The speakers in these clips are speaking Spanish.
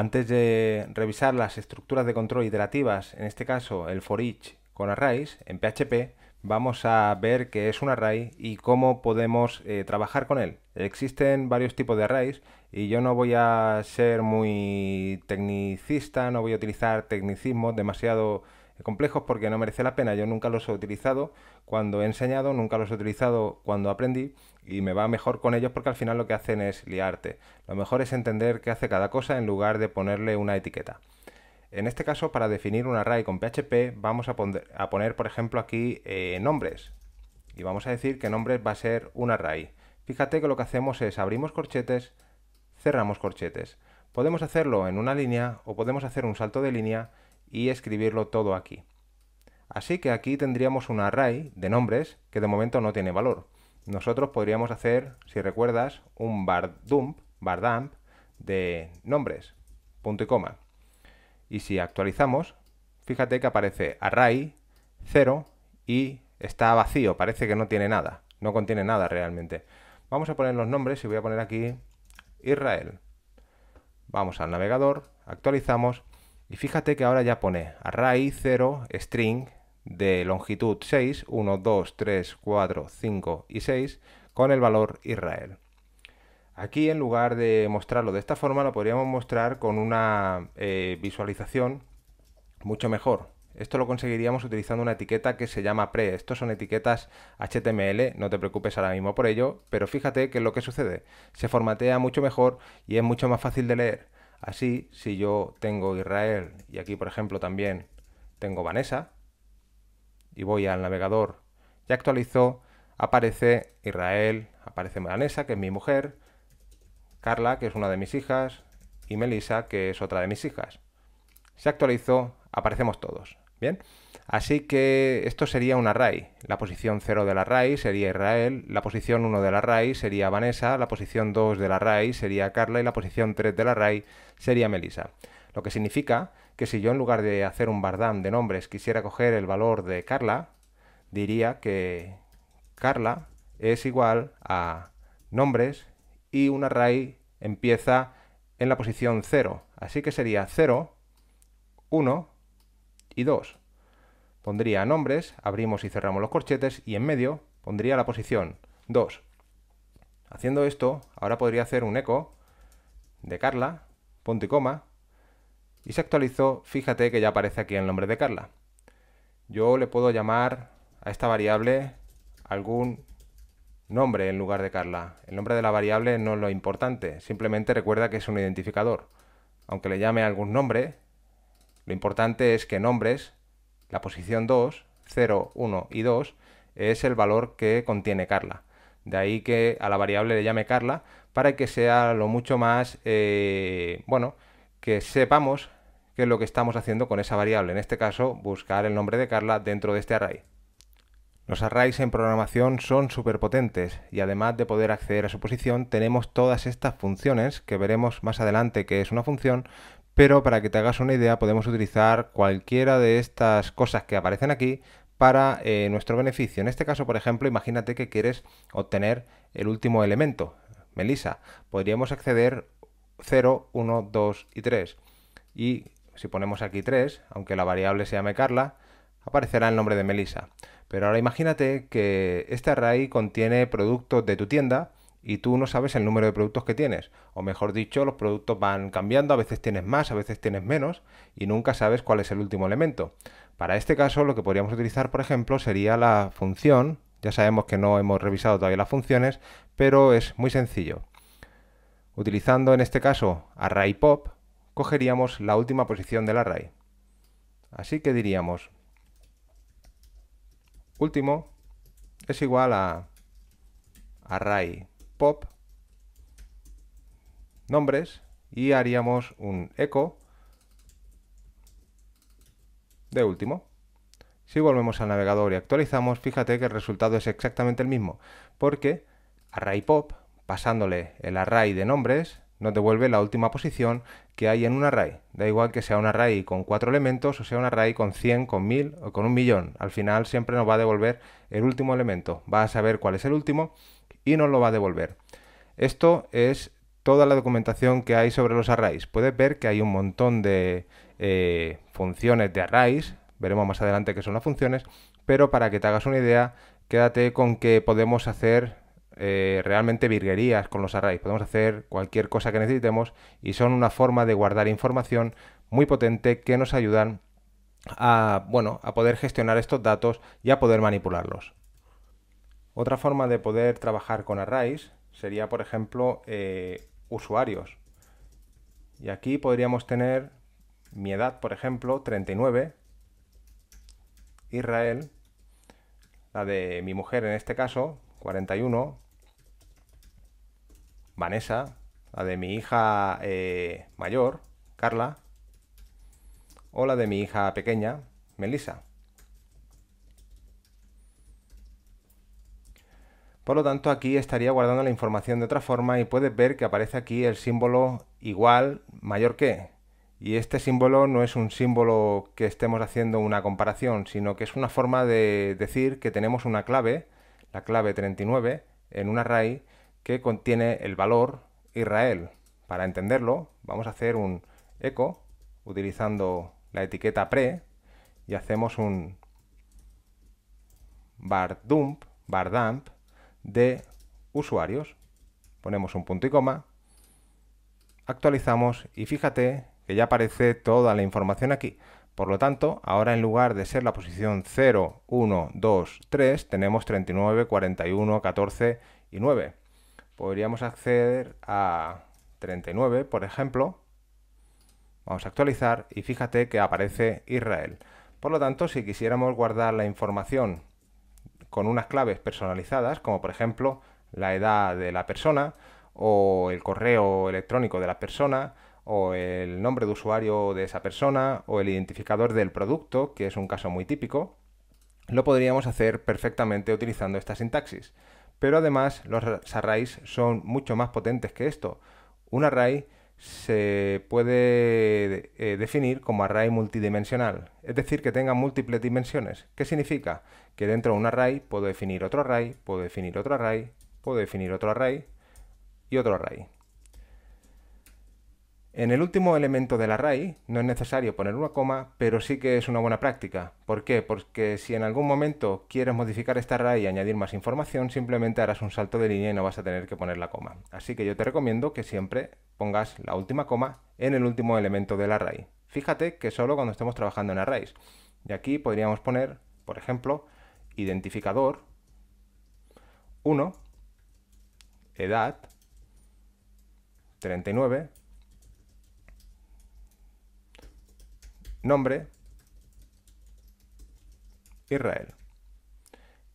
Antes de revisar las estructuras de control iterativas, en este caso el forEach each con arrays, en PHP vamos a ver qué es un array y cómo podemos eh, trabajar con él. Existen varios tipos de arrays y yo no voy a ser muy tecnicista, no voy a utilizar tecnicismos demasiado eh, complejos porque no merece la pena. Yo nunca los he utilizado cuando he enseñado, nunca los he utilizado cuando aprendí y me va mejor con ellos porque al final lo que hacen es liarte. Lo mejor es entender qué hace cada cosa en lugar de ponerle una etiqueta. En este caso, para definir un array con PHP, vamos a, poner, por ejemplo, aquí eh, nombres. Y vamos a decir que nombres va a ser un array. Fíjate que lo que hacemos es abrimos corchetes, cerramos corchetes. Podemos hacerlo en una línea o podemos hacer un salto de línea y escribirlo todo aquí. Así que aquí tendríamos un array de nombres que de momento no tiene valor nosotros podríamos hacer, si recuerdas, un bar dump, de nombres, punto y coma. Y si actualizamos, fíjate que aparece array 0 y está vacío, parece que no tiene nada, no contiene nada realmente. Vamos a poner los nombres y voy a poner aquí Israel. Vamos al navegador, actualizamos y fíjate que ahora ya pone array 0 string de longitud 6, 1, 2, 3, 4, 5 y 6, con el valor Israel. Aquí en lugar de mostrarlo de esta forma lo podríamos mostrar con una eh, visualización mucho mejor. Esto lo conseguiríamos utilizando una etiqueta que se llama pre. Estos son etiquetas HTML, no te preocupes ahora mismo por ello, pero fíjate que es lo que sucede. Se formatea mucho mejor y es mucho más fácil de leer. Así, si yo tengo Israel y aquí por ejemplo también tengo Vanessa, y voy al navegador y actualizo, aparece Israel, aparece Vanessa, que es mi mujer, Carla, que es una de mis hijas, y Melissa, que es otra de mis hijas. Se actualizó, aparecemos todos. Bien, así que esto sería un array. La posición 0 del array sería Israel, la posición 1 del array sería Vanessa, la posición 2 del array sería Carla y la posición 3 del array sería Melissa. Lo que significa que si yo en lugar de hacer un bardán de nombres quisiera coger el valor de Carla, diría que Carla es igual a nombres y un array empieza en la posición 0. Así que sería 0, 1 y 2. Pondría nombres, abrimos y cerramos los corchetes y en medio pondría la posición 2. Haciendo esto, ahora podría hacer un eco de Carla, punto y coma, y se actualizó, fíjate que ya aparece aquí el nombre de Carla. Yo le puedo llamar a esta variable algún nombre en lugar de Carla. El nombre de la variable no es lo importante, simplemente recuerda que es un identificador. Aunque le llame algún nombre, lo importante es que nombres, la posición 2, 0, 1 y 2, es el valor que contiene Carla. De ahí que a la variable le llame Carla para que sea lo mucho más, eh, bueno, que sepamos qué es lo que estamos haciendo con esa variable. En este caso, buscar el nombre de Carla dentro de este array. Los arrays en programación son súper potentes y además de poder acceder a su posición tenemos todas estas funciones que veremos más adelante que es una función, pero para que te hagas una idea podemos utilizar cualquiera de estas cosas que aparecen aquí para eh, nuestro beneficio. En este caso, por ejemplo, imagínate que quieres obtener el último elemento, Melissa. Podríamos acceder 0, 1, 2 y 3. Y si ponemos aquí 3, aunque la variable se llame Carla, aparecerá el nombre de Melissa. Pero ahora imagínate que este array contiene productos de tu tienda y tú no sabes el número de productos que tienes. O mejor dicho, los productos van cambiando, a veces tienes más, a veces tienes menos y nunca sabes cuál es el último elemento. Para este caso lo que podríamos utilizar, por ejemplo, sería la función. Ya sabemos que no hemos revisado todavía las funciones, pero es muy sencillo. Utilizando en este caso array pop, cogeríamos la última posición del array. Así que diríamos último es igual a array pop nombres y haríamos un eco de último. Si volvemos al navegador y actualizamos, fíjate que el resultado es exactamente el mismo, porque array pop pasándole el array de nombres, nos devuelve la última posición que hay en un array. Da igual que sea un array con cuatro elementos o sea un array con 100, con 1000 o con un millón. Al final siempre nos va a devolver el último elemento. Va a saber cuál es el último y nos lo va a devolver. Esto es toda la documentación que hay sobre los arrays. Puedes ver que hay un montón de eh, funciones de arrays. Veremos más adelante qué son las funciones. Pero para que te hagas una idea, quédate con que podemos hacer eh, realmente virguerías con los arrays. Podemos hacer cualquier cosa que necesitemos y son una forma de guardar información muy potente que nos ayudan a, bueno, a poder gestionar estos datos y a poder manipularlos. Otra forma de poder trabajar con arrays sería, por ejemplo, eh, usuarios. Y aquí podríamos tener mi edad, por ejemplo, 39, Israel, la de mi mujer en este caso, 41, Vanessa, la de mi hija eh, mayor, Carla, o la de mi hija pequeña, Melissa. Por lo tanto, aquí estaría guardando la información de otra forma y puedes ver que aparece aquí el símbolo igual mayor que. Y este símbolo no es un símbolo que estemos haciendo una comparación, sino que es una forma de decir que tenemos una clave, la clave 39, en un array que contiene el valor Israel. Para entenderlo, vamos a hacer un eco utilizando la etiqueta pre y hacemos un bar dump, bar dump de usuarios. Ponemos un punto y coma, actualizamos y fíjate que ya aparece toda la información aquí. Por lo tanto, ahora en lugar de ser la posición 0, 1, 2, 3, tenemos 39, 41, 14 y 9 podríamos acceder a 39, por ejemplo. Vamos a actualizar y fíjate que aparece Israel. Por lo tanto, si quisiéramos guardar la información con unas claves personalizadas, como por ejemplo la edad de la persona, o el correo electrónico de la persona, o el nombre de usuario de esa persona, o el identificador del producto, que es un caso muy típico, lo podríamos hacer perfectamente utilizando esta sintaxis. Pero además los arrays son mucho más potentes que esto. Un array se puede eh, definir como array multidimensional, es decir, que tenga múltiples dimensiones. ¿Qué significa? Que dentro de un array puedo definir otro array, puedo definir otro array, puedo definir otro array y otro array. En el último elemento del array no es necesario poner una coma, pero sí que es una buena práctica. ¿Por qué? Porque si en algún momento quieres modificar este array y añadir más información, simplemente harás un salto de línea y no vas a tener que poner la coma. Así que yo te recomiendo que siempre pongas la última coma en el último elemento del array. Fíjate que solo cuando estemos trabajando en arrays. Y aquí podríamos poner, por ejemplo, identificador 1, edad 39, Nombre. Israel.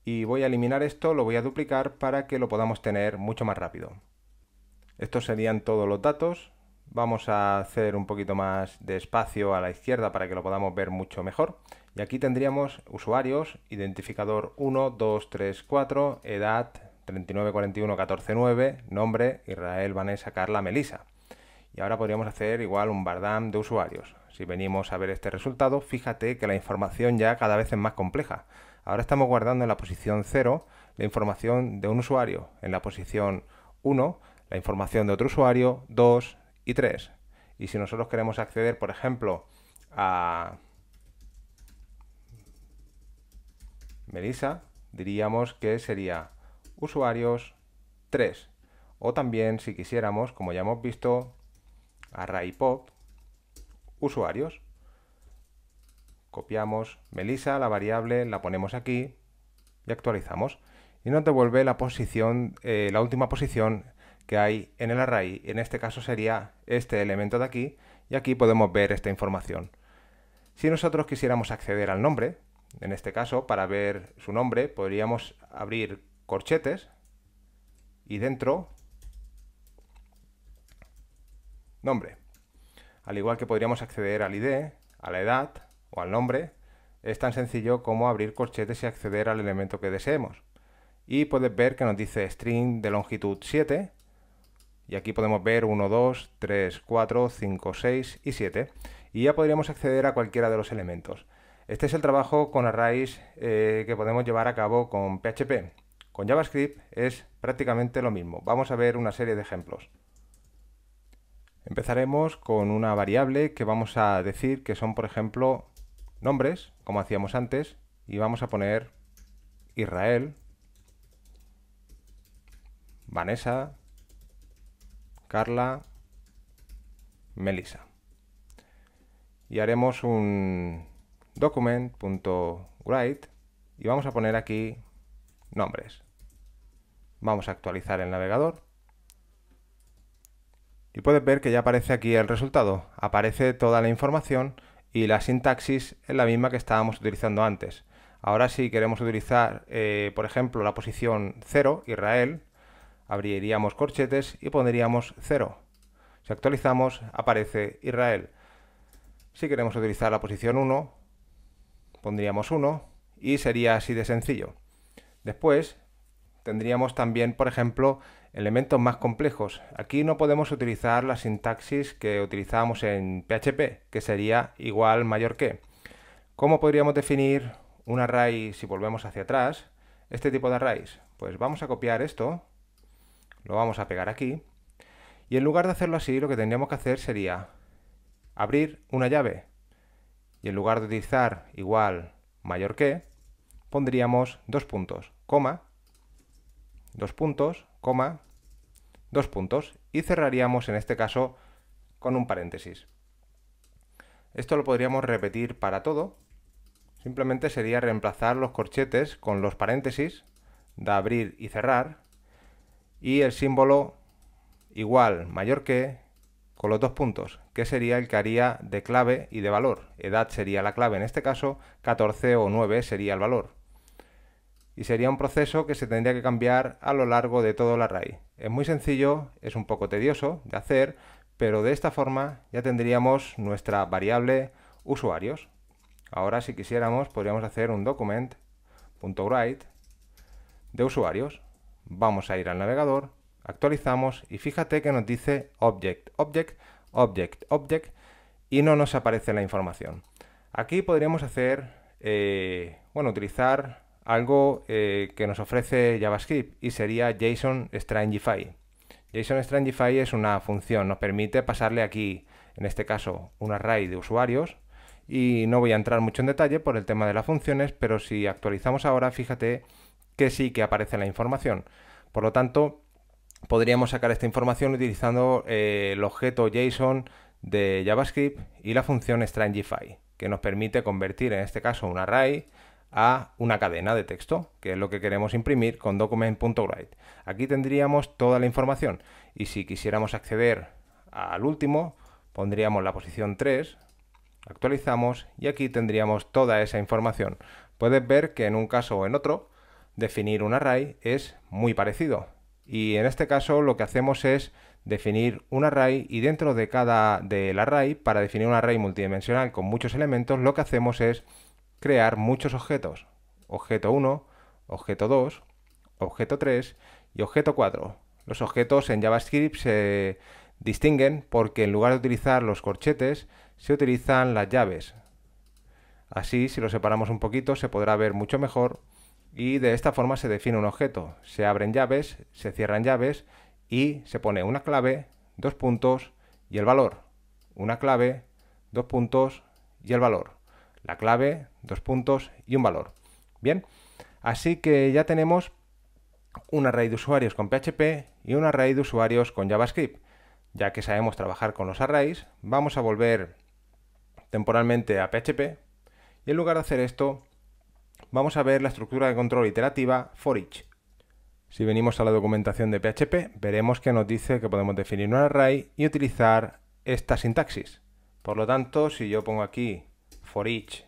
Y voy a eliminar esto, lo voy a duplicar para que lo podamos tener mucho más rápido. Estos serían todos los datos. Vamos a hacer un poquito más de espacio a la izquierda para que lo podamos ver mucho mejor. Y aquí tendríamos usuarios, identificador 1, 2, 3, 4, edad 39, 41, 14, 9, nombre Israel, Vanessa, Carla, Melisa. Y ahora podríamos hacer igual un bardam de usuarios. Si venimos a ver este resultado, fíjate que la información ya cada vez es más compleja. Ahora estamos guardando en la posición 0 la información de un usuario, en la posición 1 la información de otro usuario, 2 y 3. Y si nosotros queremos acceder, por ejemplo, a Melissa, diríamos que sería usuarios 3. O también, si quisiéramos, como ya hemos visto, array pop, usuarios. Copiamos Melissa, la variable, la ponemos aquí y actualizamos. Y nos devuelve la posición, eh, la última posición que hay en el array. En este caso sería este elemento de aquí y aquí podemos ver esta información. Si nosotros quisiéramos acceder al nombre, en este caso para ver su nombre podríamos abrir corchetes y dentro nombre. Al igual que podríamos acceder al ID, a la edad o al nombre, es tan sencillo como abrir corchetes y acceder al elemento que deseemos. Y puedes ver que nos dice string de longitud 7, y aquí podemos ver 1, 2, 3, 4, 5, 6 y 7, y ya podríamos acceder a cualquiera de los elementos. Este es el trabajo con arrays eh, que podemos llevar a cabo con PHP. Con JavaScript es prácticamente lo mismo. Vamos a ver una serie de ejemplos. Empezaremos con una variable que vamos a decir que son, por ejemplo, nombres, como hacíamos antes, y vamos a poner Israel, Vanessa, Carla, Melissa. Y haremos un document.write y vamos a poner aquí nombres. Vamos a actualizar el navegador y puedes ver que ya aparece aquí el resultado. Aparece toda la información y la sintaxis es la misma que estábamos utilizando antes. Ahora si queremos utilizar, eh, por ejemplo, la posición 0, Israel, abriríamos corchetes y pondríamos 0. Si actualizamos, aparece Israel. Si queremos utilizar la posición 1, pondríamos 1 y sería así de sencillo. Después tendríamos también, por ejemplo, elementos más complejos. Aquí no podemos utilizar la sintaxis que utilizábamos en PHP, que sería igual mayor que. ¿Cómo podríamos definir un array si volvemos hacia atrás? Este tipo de arrays. Pues vamos a copiar esto, lo vamos a pegar aquí, y en lugar de hacerlo así, lo que tendríamos que hacer sería abrir una llave, y en lugar de utilizar igual mayor que, pondríamos dos puntos, coma, dos puntos, coma, dos puntos y cerraríamos en este caso con un paréntesis. Esto lo podríamos repetir para todo. Simplemente sería reemplazar los corchetes con los paréntesis de abrir y cerrar y el símbolo igual, mayor que, con los dos puntos, que sería el que haría de clave y de valor. Edad sería la clave en este caso, 14 o 9 sería el valor y sería un proceso que se tendría que cambiar a lo largo de todo el array. Es muy sencillo, es un poco tedioso de hacer, pero de esta forma ya tendríamos nuestra variable usuarios. Ahora si quisiéramos podríamos hacer un document.write de usuarios. Vamos a ir al navegador, actualizamos y fíjate que nos dice object, object, object, object y no nos aparece la información. Aquí podríamos hacer, eh, bueno, utilizar algo eh, que nos ofrece JavaScript y sería JSON Strangify. JSON Strangify es una función, nos permite pasarle aquí, en este caso, un array de usuarios y no voy a entrar mucho en detalle por el tema de las funciones, pero si actualizamos ahora, fíjate que sí que aparece la información. Por lo tanto, podríamos sacar esta información utilizando eh, el objeto JSON de JavaScript y la función Strangify, que nos permite convertir en este caso un array a una cadena de texto, que es lo que queremos imprimir con document.write. Aquí tendríamos toda la información y si quisiéramos acceder al último, pondríamos la posición 3, actualizamos y aquí tendríamos toda esa información. Puedes ver que en un caso o en otro, definir un array es muy parecido. Y en este caso lo que hacemos es definir un array y dentro de cada del array, para definir un array multidimensional con muchos elementos, lo que hacemos es crear muchos objetos. Objeto 1, objeto 2, objeto 3 y objeto 4. Los objetos en JavaScript se distinguen porque en lugar de utilizar los corchetes se utilizan las llaves. Así, si lo separamos un poquito, se podrá ver mucho mejor y de esta forma se define un objeto. Se abren llaves, se cierran llaves y se pone una clave, dos puntos y el valor. Una clave, dos puntos y el valor la clave, dos puntos y un valor. Bien, así que ya tenemos un array de usuarios con PHP y un array de usuarios con JavaScript. Ya que sabemos trabajar con los arrays, vamos a volver temporalmente a PHP y en lugar de hacer esto, vamos a ver la estructura de control iterativa for each. Si venimos a la documentación de PHP, veremos que nos dice que podemos definir un array y utilizar esta sintaxis. Por lo tanto, si yo pongo aquí for each,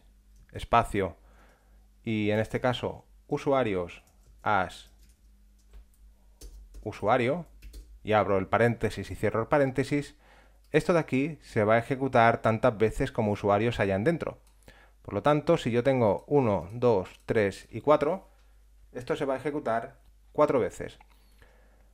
espacio, y en este caso usuarios as usuario, y abro el paréntesis y cierro el paréntesis, esto de aquí se va a ejecutar tantas veces como usuarios hayan dentro. Por lo tanto, si yo tengo 1, 2, 3 y 4, esto se va a ejecutar cuatro veces.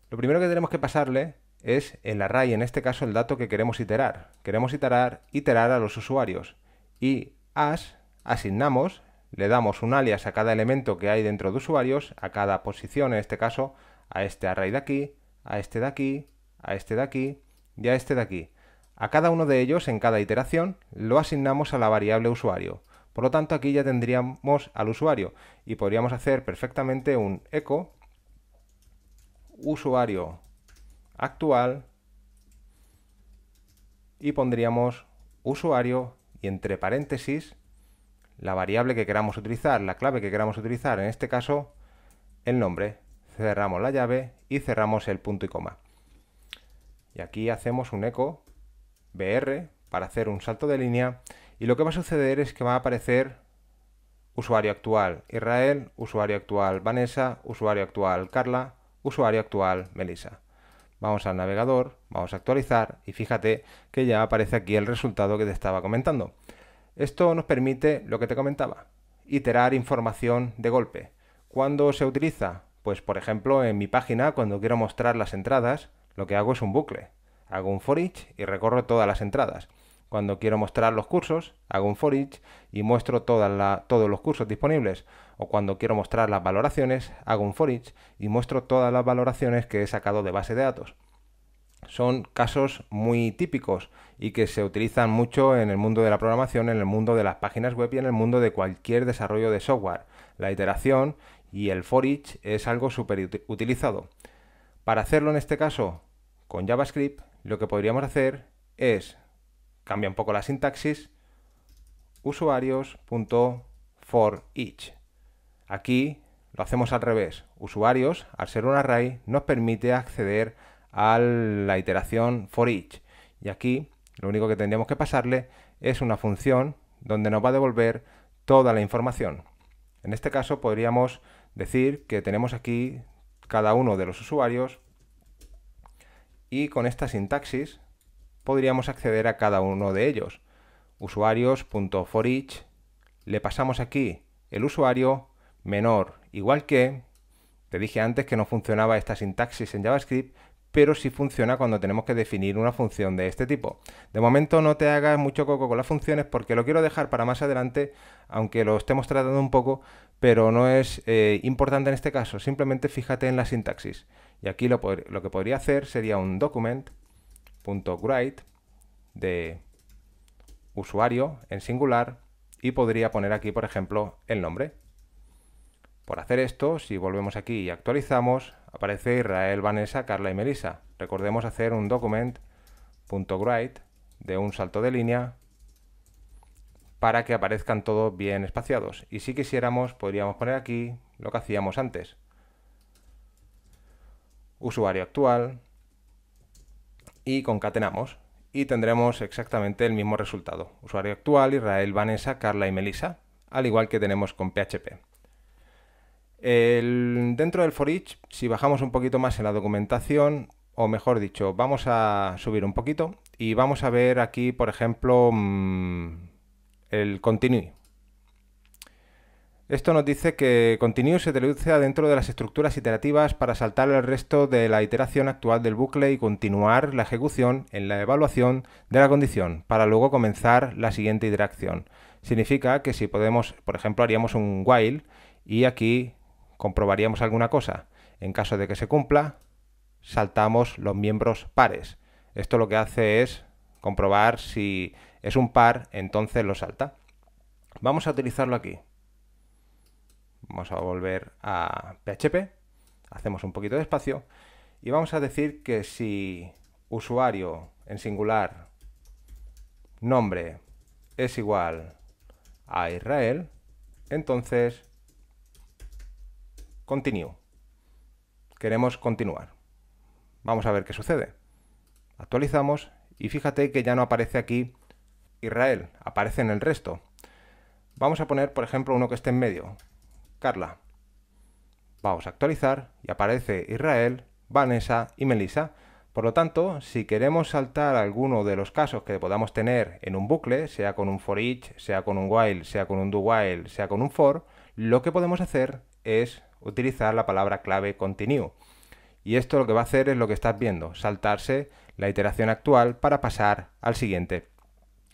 Lo primero que tenemos que pasarle es el array, en este caso el dato que queremos iterar. Queremos iterar, iterar a los usuarios y as asignamos, le damos un alias a cada elemento que hay dentro de usuarios, a cada posición, en este caso, a este array de aquí, a este de aquí, a este de aquí y a este de aquí. A cada uno de ellos, en cada iteración, lo asignamos a la variable usuario. Por lo tanto, aquí ya tendríamos al usuario y podríamos hacer perfectamente un eco usuario actual y pondríamos usuario y entre paréntesis la variable que queramos utilizar, la clave que queramos utilizar, en este caso el nombre. Cerramos la llave y cerramos el punto y coma. Y aquí hacemos un eco br para hacer un salto de línea y lo que va a suceder es que va a aparecer usuario actual Israel, usuario actual Vanessa, usuario actual Carla, usuario actual Melissa. Vamos al navegador, vamos a actualizar y fíjate que ya aparece aquí el resultado que te estaba comentando. Esto nos permite lo que te comentaba, iterar información de golpe. ¿Cuándo se utiliza? Pues por ejemplo en mi página cuando quiero mostrar las entradas, lo que hago es un bucle. Hago un for each y recorro todas las entradas. Cuando quiero mostrar los cursos, hago un for each y muestro todos los cursos disponibles o cuando quiero mostrar las valoraciones, hago un for each y muestro todas las valoraciones que he sacado de base de datos. Son casos muy típicos y que se utilizan mucho en el mundo de la programación, en el mundo de las páginas web y en el mundo de cualquier desarrollo de software. La iteración y el for each es algo súper utilizado. Para hacerlo en este caso con JavaScript, lo que podríamos hacer es cambia un poco la sintaxis usuarios.foreach. each Aquí lo hacemos al revés. Usuarios, al ser un array, nos permite acceder a la iteración for each. Y aquí lo único que tendríamos que pasarle es una función donde nos va a devolver toda la información. En este caso podríamos decir que tenemos aquí cada uno de los usuarios y con esta sintaxis podríamos acceder a cada uno de ellos. Usuarios.forEach, le pasamos aquí el usuario menor igual que, te dije antes que no funcionaba esta sintaxis en JavaScript, pero sí funciona cuando tenemos que definir una función de este tipo. De momento no te hagas mucho coco con las funciones porque lo quiero dejar para más adelante, aunque lo estemos tratando un poco, pero no es eh, importante en este caso, simplemente fíjate en la sintaxis. Y aquí lo, lo que podría hacer sería un document.write de usuario en singular y podría poner aquí, por ejemplo, el nombre. Por hacer esto, si volvemos aquí y actualizamos, aparece Israel, Vanessa, Carla y Melisa. Recordemos hacer un document.write de un salto de línea para que aparezcan todos bien espaciados. Y si quisiéramos, podríamos poner aquí lo que hacíamos antes. Usuario actual y concatenamos y tendremos exactamente el mismo resultado. Usuario actual, Israel, Vanessa, Carla y Melisa, al igual que tenemos con PHP dentro del for each, si bajamos un poquito más en la documentación, o mejor dicho, vamos a subir un poquito y vamos a ver aquí, por ejemplo, mm, el continue. Esto nos dice que continue se traduce dentro de las estructuras iterativas para saltar el resto de la iteración actual del bucle y continuar la ejecución en la evaluación de la condición para luego comenzar la siguiente iteración. Significa que si podemos, por ejemplo, haríamos un while y aquí comprobaríamos alguna cosa. En caso de que se cumpla, saltamos los miembros pares. Esto lo que hace es comprobar si es un par, entonces lo salta. Vamos a utilizarlo aquí. Vamos a volver a PHP, hacemos un poquito de espacio y vamos a decir que si usuario en singular nombre es igual a Israel, entonces Continue. Queremos continuar. Vamos a ver qué sucede. Actualizamos y fíjate que ya no aparece aquí Israel, aparece en el resto. Vamos a poner, por ejemplo, uno que esté en medio. Carla. Vamos a actualizar y aparece Israel, Vanessa y Melissa. Por lo tanto, si queremos saltar alguno de los casos que podamos tener en un bucle, sea con un for each, sea con un while, sea con un do while, sea con un for, lo que podemos hacer es utilizar la palabra clave continue. Y esto lo que va a hacer es lo que estás viendo, saltarse la iteración actual para pasar al siguiente.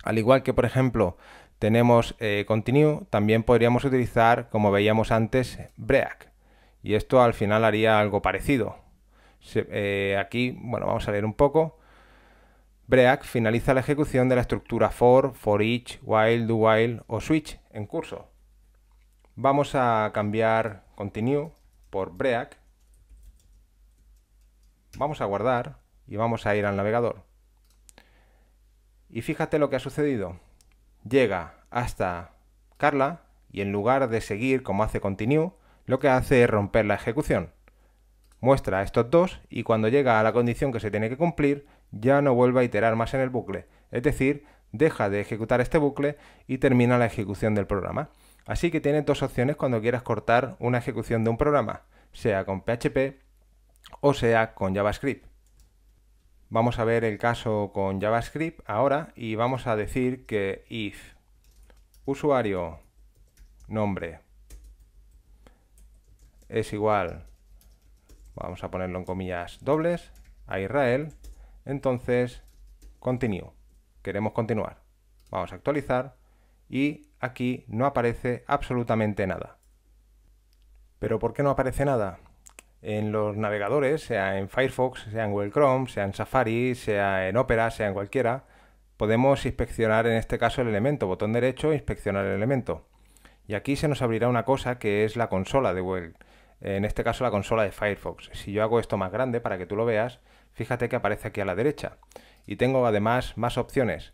Al igual que, por ejemplo, tenemos eh, continue, también podríamos utilizar, como veíamos antes, break. Y esto al final haría algo parecido. Eh, aquí, bueno, vamos a leer un poco. Break finaliza la ejecución de la estructura for, for each, while, do while o switch en curso. Vamos a cambiar continue por break. Vamos a guardar y vamos a ir al navegador. Y fíjate lo que ha sucedido. Llega hasta Carla y en lugar de seguir como hace continue, lo que hace es romper la ejecución. Muestra estos dos y cuando llega a la condición que se tiene que cumplir, ya no vuelve a iterar más en el bucle. Es decir, deja de ejecutar este bucle y termina la ejecución del programa. Así que tienes dos opciones cuando quieras cortar una ejecución de un programa, sea con PHP o sea con JavaScript. Vamos a ver el caso con JavaScript ahora y vamos a decir que if usuario nombre es igual, vamos a ponerlo en comillas dobles, a Israel, entonces continue, queremos continuar. Vamos a actualizar y aquí no aparece absolutamente nada. ¿Pero por qué no aparece nada? En los navegadores, sea en Firefox, sea en Google Chrome, sea en Safari, sea en Opera, sea en cualquiera, podemos inspeccionar en este caso el elemento, botón derecho, inspeccionar el elemento. Y aquí se nos abrirá una cosa que es la consola de Google, en este caso la consola de Firefox. Si yo hago esto más grande para que tú lo veas, fíjate que aparece aquí a la derecha. Y tengo además más opciones.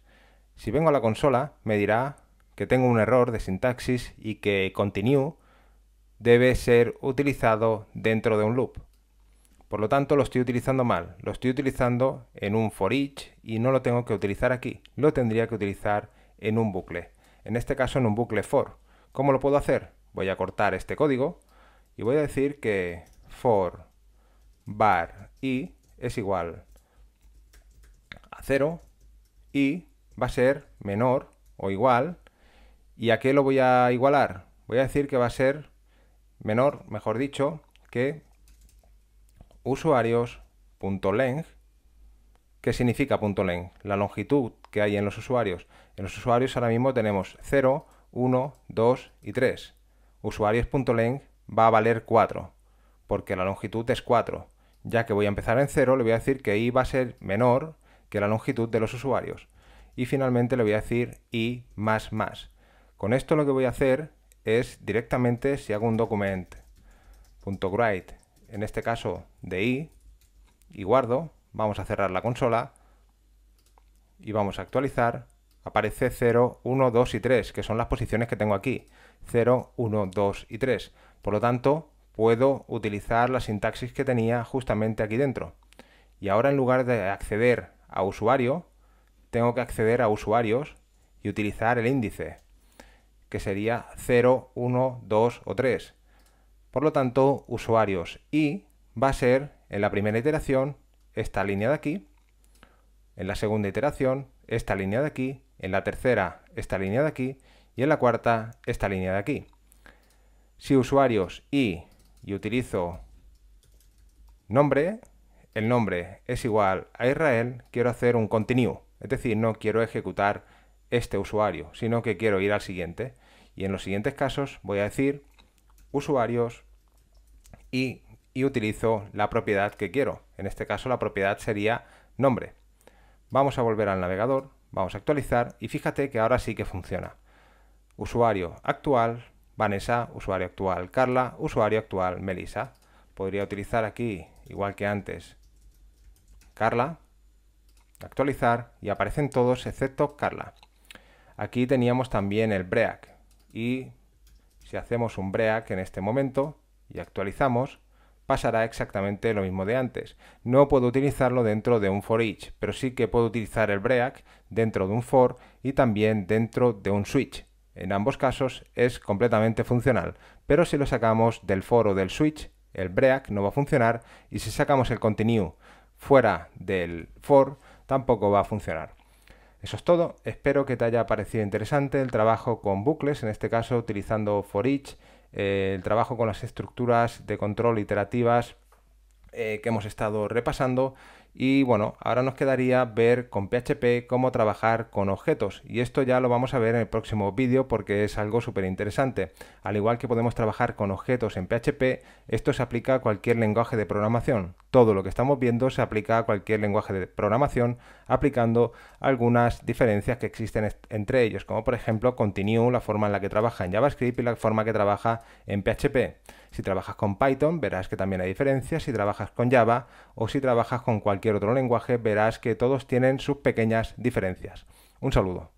Si vengo a la consola, me dirá que tengo un error de sintaxis y que continue debe ser utilizado dentro de un loop. Por lo tanto, lo estoy utilizando mal. Lo estoy utilizando en un for each y no lo tengo que utilizar aquí. Lo tendría que utilizar en un bucle. En este caso, en un bucle for. ¿Cómo lo puedo hacer? Voy a cortar este código y voy a decir que for bar i es igual a 0 y va a ser menor o igual ¿Y a qué lo voy a igualar? Voy a decir que va a ser menor, mejor dicho, que usuarios.length. ¿Qué significa .length? La longitud que hay en los usuarios. En los usuarios ahora mismo tenemos 0, 1, 2 y 3. Usuarios.length va a valer 4, porque la longitud es 4. Ya que voy a empezar en 0, le voy a decir que i va a ser menor que la longitud de los usuarios. Y finalmente le voy a decir i más más. Con esto lo que voy a hacer es directamente si hago un document.write, en este caso de i, y guardo, vamos a cerrar la consola y vamos a actualizar, aparece 0, 1, 2 y 3, que son las posiciones que tengo aquí, 0, 1, 2 y 3. Por lo tanto, puedo utilizar la sintaxis que tenía justamente aquí dentro. Y ahora en lugar de acceder a usuario, tengo que acceder a usuarios y utilizar el índice que sería 0, 1, 2 o 3. Por lo tanto, usuarios y va a ser en la primera iteración esta línea de aquí, en la segunda iteración esta línea de aquí, en la tercera esta línea de aquí y en la cuarta esta línea de aquí. Si usuarios y, y utilizo nombre, el nombre es igual a Israel, quiero hacer un continue, es decir, no quiero ejecutar este usuario, sino que quiero ir al siguiente. Y en los siguientes casos voy a decir usuarios y, utilizo la propiedad que quiero. En este caso la propiedad sería nombre. Vamos a volver al navegador, vamos a actualizar y fíjate que ahora sí que funciona. Usuario actual, Vanessa, usuario actual, Carla, usuario actual, Melissa. Podría utilizar aquí, igual que antes, Carla, actualizar y aparecen todos excepto Carla. Aquí teníamos también el BREAK y si hacemos un break en este momento y actualizamos, pasará exactamente lo mismo de antes. No puedo utilizarlo dentro de un for each, pero sí que puedo utilizar el break dentro de un for y también dentro de un switch. En ambos casos es completamente funcional, pero si lo sacamos del for o del switch, el break no va a funcionar y si sacamos el continue fuera del for, tampoco va a funcionar. Eso es todo, espero que te haya parecido interesante el trabajo con bucles, en este caso utilizando ForEach, eh, el trabajo con las estructuras de control iterativas eh, que hemos estado repasando y bueno, ahora nos quedaría ver con PHP cómo trabajar con objetos y esto ya lo vamos a ver en el próximo vídeo porque es algo súper interesante. Al igual que podemos trabajar con objetos en PHP, esto se aplica a cualquier lenguaje de programación. Todo lo que estamos viendo se aplica a cualquier lenguaje de programación, aplicando algunas diferencias que existen entre ellos, como por ejemplo Continue, la forma en la que trabaja en JavaScript y la forma que trabaja en PHP. Si trabajas con Python, verás que también hay diferencias. Si trabajas con Java o si trabajas con cualquier otro lenguaje, verás que todos tienen sus pequeñas diferencias. Un saludo.